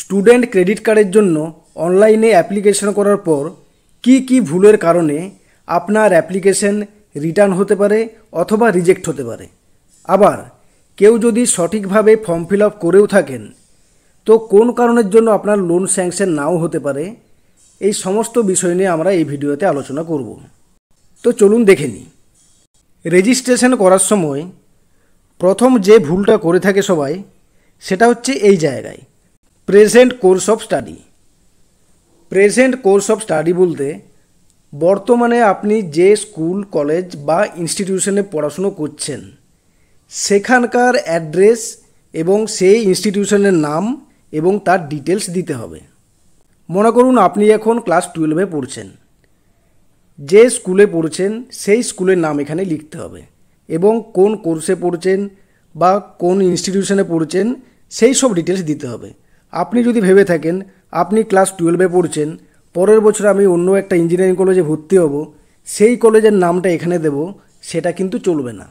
student credit কার্ডের জন্য অনলাইনে অ্যাপ্লিকেশন করার পর কি কি ভুলের কারণে আপনার অ্যাপ্লিকেশন রিটার্ন হতে পারে অথবা রিজেক্ট হতে পারে আবার কেউ যদি সঠিকভাবে ফর্ম ফিল আপ করেও থাকেন তো কোন কারণের জন্য আপনার লোন স্যাংশন নাও হতে পারে এই সমস্ত বিষয় নিয়ে আমরা এই ভিডিওতে আলোচনা করব তো চলুন দেখে নিই রেজিস্ট্রেশন করার সময় প্রথম যে ভুলটা করে থাকে সবাই সেটা হচ্ছে এই জায়গায় present course of study present course of study বলতে বর্তমানে আপনি যে স্কুল কলেজ বা ইনস্টিটিউশনে পড়াশুনো করছেন সেখানকার অ্যাড্রেস এবং সেই ইনস্টিটিউশনের নাম এবং তার ডিটেলস দিতে হবে মনে করুন আপনি এখন ক্লাস টুয়েলভে পড়ছেন যে স্কুলে পড়ছেন সেই স্কুলের নাম এখানে লিখতে হবে এবং কোন কোর্সে পড়ছেন বা কোন ইনস্টিটিউশনে পড়ছেন সেই সব ডিটেলস দিতে হবে আপনি যদি ভেবে থাকেন আপনি ক্লাস টুয়েলভে পড়ছেন পরের বছর আমি অন্য একটা ইঞ্জিনিয়ারিং কলেজে ভর্তি হব সেই কলেজের নামটা এখানে দেব সেটা কিন্তু চলবে না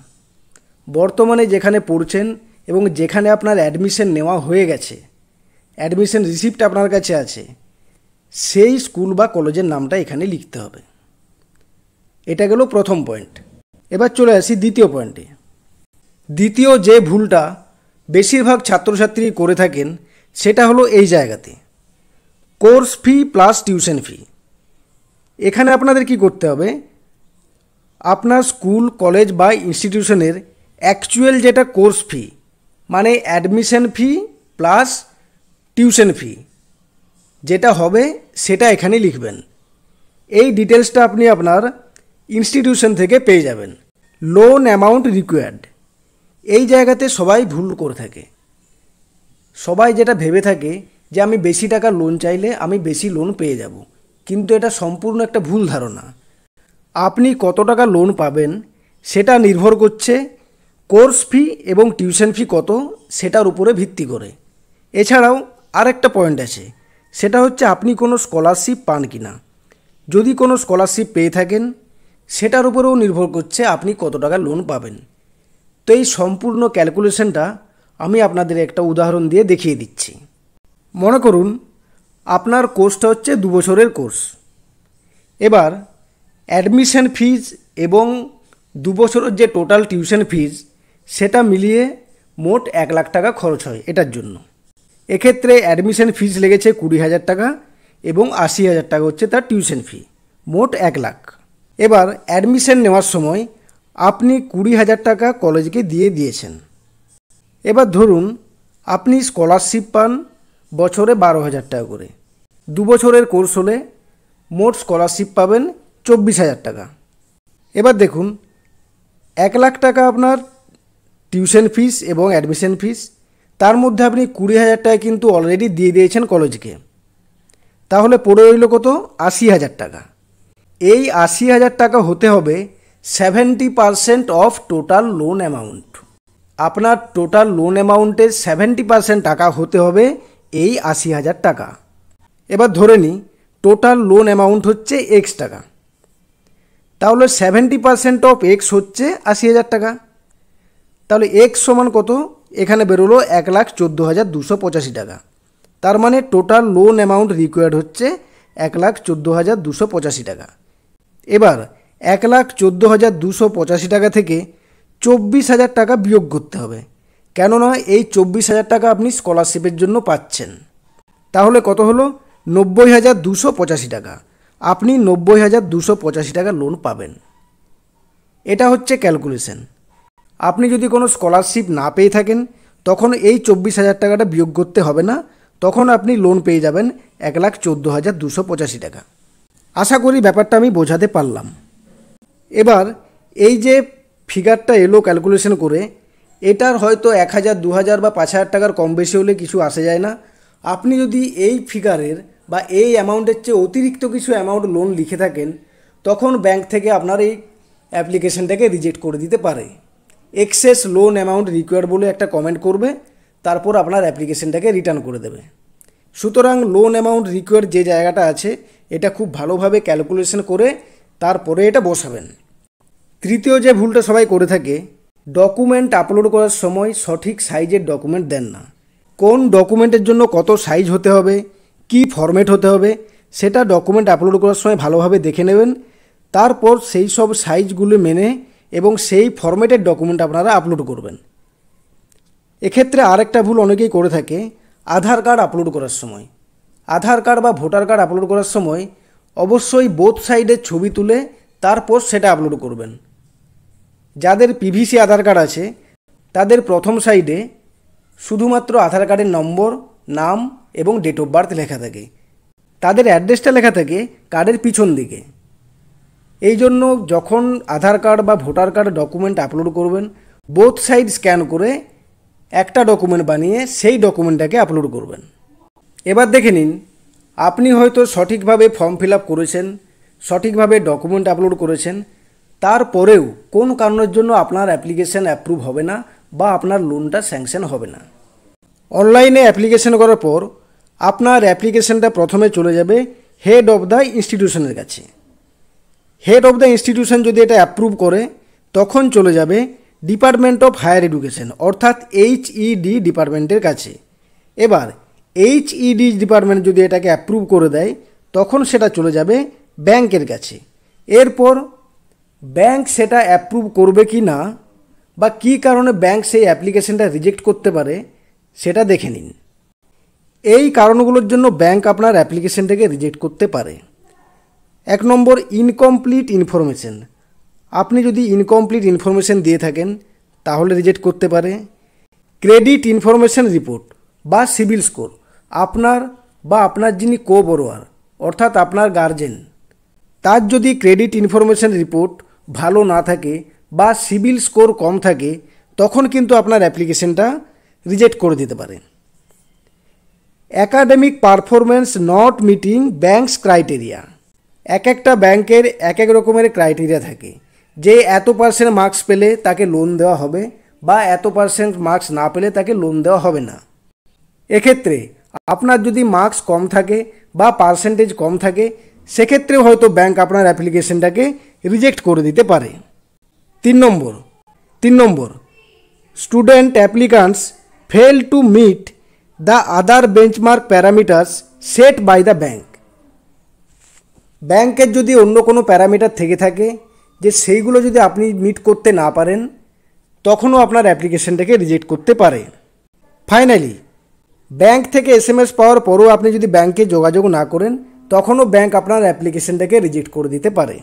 বর্তমানে যেখানে পড়ছেন এবং যেখানে আপনার অ্যাডমিশন নেওয়া হয়ে গেছে অ্যাডমিশন রিসিপ্ট আপনার কাছে আছে সেই স্কুল বা কলেজের নামটা এখানে লিখতে হবে এটা গেল প্রথম পয়েন্ট এবার চলে আসি দ্বিতীয় পয়েন্টে দ্বিতীয় যে ভুলটা বেশিরভাগ ছাত্রছাত্রী করে থাকেন সেটা হলো এই জায়গাতে course fee plus tuition fee এখানে আপনাদের কি করতে হবে আপনার স্কুল কলেজ বা ইনস্টিটিউশনের অ্যাকচুয়াল যেটা কোর্স ফি মানে admission fee plus tuition fee যেটা হবে সেটা এখানে লিখবেন এই ডিটেলসটা আপনি আপনার ইনস্টিটিউশন থেকে পেয়ে যাবেন লোন অ্যামাউন্ট রিকোয়ার্ড এই জায়গাতে সবাই ভুল করে থাকে সবাই যেটা ভেবে থাকে যে আমি বেশি টাকা লোন চাইলে আমি বেশি লোন পেয়ে যাব কিন্তু এটা সম্পূর্ণ একটা ভুল ধারণা আপনি কত টাকা লোন পাবেন সেটা নির্ভর করছে কোর্স ফি এবং টিউশন ফি কত সেটার উপরে ভিত্তি করে এছাড়াও আরেকটা পয়েন্ট আছে সেটা হচ্ছে আপনি কোনো স্কলারশিপ পান কি না যদি কোনো স্কলারশিপ পেয়ে থাকেন সেটার উপরেও নির্ভর করছে আপনি কত টাকা লোন পাবেন তো এই সম্পূর্ণ ক্যালকুলেশনটা আমি আপনাদের একটা উদাহরণ দিয়ে দেখিয়ে দিচ্ছি মনে করুন আপনার কোর্সটা হচ্ছে দু বছরের কোর্স এবার অ্যাডমিশন ফিজ এবং দু বছরের যে টোটাল টিউশন ফিজ সেটা মিলিয়ে মোট এক লাখ টাকা খরচ হয় এটার জন্য এক্ষেত্রে অ্যাডমিশন ফিজ লেগেছে কুড়ি হাজার টাকা এবং আশি হাজার টাকা হচ্ছে তার টিউশন ফি মোট এক লাখ এবার অ্যাডমিশন নেওয়ার সময় আপনি কুড়ি হাজার টাকা কলেজকে দিয়ে দিয়েছেন এবার ধরুন আপনি স্কলারশিপ পান বছরে বারো হাজার টাকা করে দু বছরের কোর্স হলে মোট স্কলারশিপ পাবেন চব্বিশ হাজার টাকা এবার দেখুন এক লাখ টাকা আপনার টিউশন ফিস এবং অ্যাডমিশন ফিস তার মধ্যে আপনি কুড়ি হাজার টাকা কিন্তু অলরেডি দিয়ে দিয়েছেন কলেজকে তাহলে পড়ে রইল কত আশি হাজার টাকা এই আশি হাজার টাকা হতে হবে seventy percent of total loan amount আপনার টোটাল লোন অ্যামাউন্টের সেভেন্টি পার্সেন্ট টাকা হতে হবে এই আশি হাজার টাকা এবার ধরে নিই টোটাল লোন অ্যামাউন্ট হচ্ছে এক্স টাকা তাহলে সেভেন্টি পার্সেন্ট অফ এক্স হচ্ছে আশি হাজার টাকা তাহলে এক্স সমান কত এখানে বেরোলো এক লাখ চোদ্দো হাজার দুশো পঁচাশি টাকা তার মানে টোটাল লোন অ্যামাউন্ট রিকোয়ার্ড হচ্ছে এক লাখ চোদ্দো হাজার দুশো পঁচাশি টাকা এবার এক লাখ চোদ্দো হাজার দুশো পঁচাশি টাকা থেকে চব্বিশ হাজার টাকা বিয়োগ করতে হবে কেননা এই চব্বিশ হাজার টাকা আপনি স্কলারশিপের জন্য পাচ্ছেন তাহলে কত হলো নব্বই হাজার দুশো পঁচাশি টাকা আপনি নব্বই হাজার দুশো পঁচাশি টাকা লোন পাবেন এটা হচ্ছে ক্যালকুলেশন আপনি যদি কোনো স্কলারশিপ না পেয়ে থাকেন তখন এই চব্বিশ হাজার টাকাটা বিয়োগ করতে হবে না তখন আপনি লোন পেয়ে যাবেন এক লাখ চোদ্দো হাজার দুশো পঁচাশি টাকা আশা করি ব্যাপারটা আমি বোঝাতে পারলাম এবার এই যে ফিগারটা এলো ক্যালকুলেশন করে এটার হয়তো এক হাজার দু হাজার বা পাঁচ হাজার টাকার কম বেশি হলে কিছু আসে যায় না আপনি যদি এই ফিগারের বা এই অ্যামাউন্টের চেয়ে অতিরিক্ত কিছু অ্যামাউন্ট লোন লিখে থাকেন তখন ব্যাংক থেকে আপনার এই অ্যাপ্লিকেশনটাকে রিজেক্ট করে দিতে পারে এক্সেস লোন অ্যামাউন্ট রিকোয়ার্ড বলে একটা কমেন্ট করবে তারপর আপনার অ্যাপ্লিকেশনটাকে রিটার্ন করে দেবে সুতরাং লোন অ্যামাউন্ট রিকোয়ার যে জায়গাটা আছে এটা খুব ভালোভাবে ক্যালকুলেশন করে তারপরে এটা বসাবেন তৃতীয় যে ভুলটা সবাই করে থাকে ডকুমেন্ট আপলোড করার সময় সঠিক সাইজের ডকুমেন্ট দেন না কোন ডকুমেন্টের জন্য কত সাইজ হতে হবে কি ফরম্যাট হতে হবে সেটা ডকুমেন্ট আপলোড করার সময় ভালোভাবে দেখে নেবেন তারপর সেই সব সাইজগুলো মেনে এবং সেই ফরম্যাটের ডকুমেন্ট আপনারা আপলোড করবেন এক্ষেত্রে আরেকটা ভুল অনেকেই করে থাকে আধার কার্ড আপলোড করার সময় আধার কার্ড বা ভোটার কার্ড আপলোড করার সময় অবশ্যই বোথ সাইডের ছবি তুলে তারপর সেটা আপলোড করবেন যাদের পিভিসি আধার কার্ড আছে তাদের প্রথম সাইডে শুধুমাত্র আধার কার্ডের নম্বর নাম এবং ডেট অফ বার্থ লেখা থাকে তাদের অ্যাড্রেসটা লেখা থাকে কার্ডের পিছন দিকে এই জন্য যখন আধার কার্ড বা ভোটার কার্ড ডকুমেন্ট আপলোড করবেন বোথ সাইড স্ক্যান করে একটা ডকুমেন্ট বানিয়ে সেই ডকুমেন্টটাকে আপলোড করবেন এবার দেখে নিন আপনি হয়তো সঠিকভাবে ফর্ম ফিল আপ করেছেন সঠিকভাবে ডকুমেন্ট আপলোড করেছেন তারপরেও কোন কারণের জন্য আপনার অ্যাপ্লিকেশান অ্যাপ্রুভ হবে না বা আপনার লোনটা স্যাংশন হবে না অনলাইনে অ্যাপ্লিকেশান করার পর আপনার অ্যাপ্লিকেশানটা প্রথমে চলে যাবে হেড অফ দ্য ইনস্টিটিউশনের কাছে হেড অফ দ্য ইনস্টিটিউশন যদি এটা অ্যাপ্রুভ করে তখন চলে যাবে ডিপার্টমেন্ট অফ হায়ার এডুকেশন অর্থাৎ এইচইডি e ডিপার্টমেন্টের কাছে এবার এইচইডি e ডিপার্টমেন্ট যদি এটাকে অ্যাপ্রুভ করে দেয় তখন সেটা চলে যাবে ব্যাংকের কাছে এরপর ব্যাংক সেটা অ্যাপ্রুভ করবে কি না বা কি কারণে ব্যাংক সেই অ্যাপ্লিকেশনটা রিজেক্ট করতে পারে সেটা দেখে নিন এই কারণগুলোর জন্য ব্যাংক আপনার অ্যাপ্লিকেশনটাকে রিজেক্ট করতে পারে এক নম্বর ইনকমপ্লিট ইনফরমেশন আপনি যদি ইনকমপ্লিট ইনফরমেশন দিয়ে থাকেন তাহলে রিজেক্ট করতে পারে ক্রেডিট ইনফরমেশন রিপোর্ট বা সিভিল স্কোর আপনার বা আপনার যিনি কো বড়োয়ার অর্থাৎ আপনার গার্জেন তার যদি ক্রেডিট ইনফরমেশন রিপোর্ট ভালো না থাকে বা সিবিল স্কোর কম থাকে তখন কিন্তু আপনার অ্যাপ্লিকেশনটা রিজেক্ট করে দিতে পারে academic performance not meeting banks criteria এক একটা ব্যাংকের এক এক রকমের ক্রাইটেরিয়া থাকে যে এত পার্সেন্ট মার্কস পেলে তাকে লোন দেওয়া হবে বা এত পার্সেন্ট মার্কস না পেলে তাকে লোন দেওয়া হবে না এক্ষেত্রে আপনার যদি মার্কস কম থাকে বা পার্সেন্টেজ কম থাকে সেক্ষেত্রেও হয়তো ব্যাংক আপনার অ্যাপ্লিকেশনটাকে রিজেক্ট করে দিতে পারে তিন নম্বর তিন নম্বর student applicants fail to meet the other benchmark parameters set by the bank ব্যাংকের যদি অন্য কোনো প্যারামিটার থেকে থাকে যে সেইগুলো যদি আপনি মিট করতে না পারেন তখনও আপনার অ্যাপ্লিকেশনটাকে রিজেক্ট করতে পারে ফাইনালি ব্যাংক থেকে এস পাওয়ার পরও আপনি যদি ব্যাংকে যোগাযোগ না করেন তখনও ব্যাংক আপনার অ্যাপ্লিকেশনটাকে রিজেক্ট করে দিতে পারে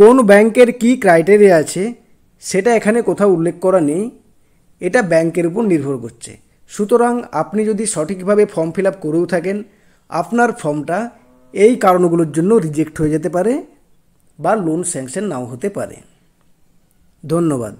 কোন ব্যাংকের কি ক্রাইটেরিয়া আছে সেটা এখানে কোথাও উল্লেখ করা নেই এটা ব্যাংকের উপর নির্ভর করছে সুতরাং আপনি যদি সঠিকভাবে ফর্ম ফিল আপ করেও থাকেন আপনার ফর্মটা এই কারণগুলোর জন্য রিজেক্ট হয়ে যেতে পারে বা লোন স্যাংশন নাও হতে পারে ধন্যবাদ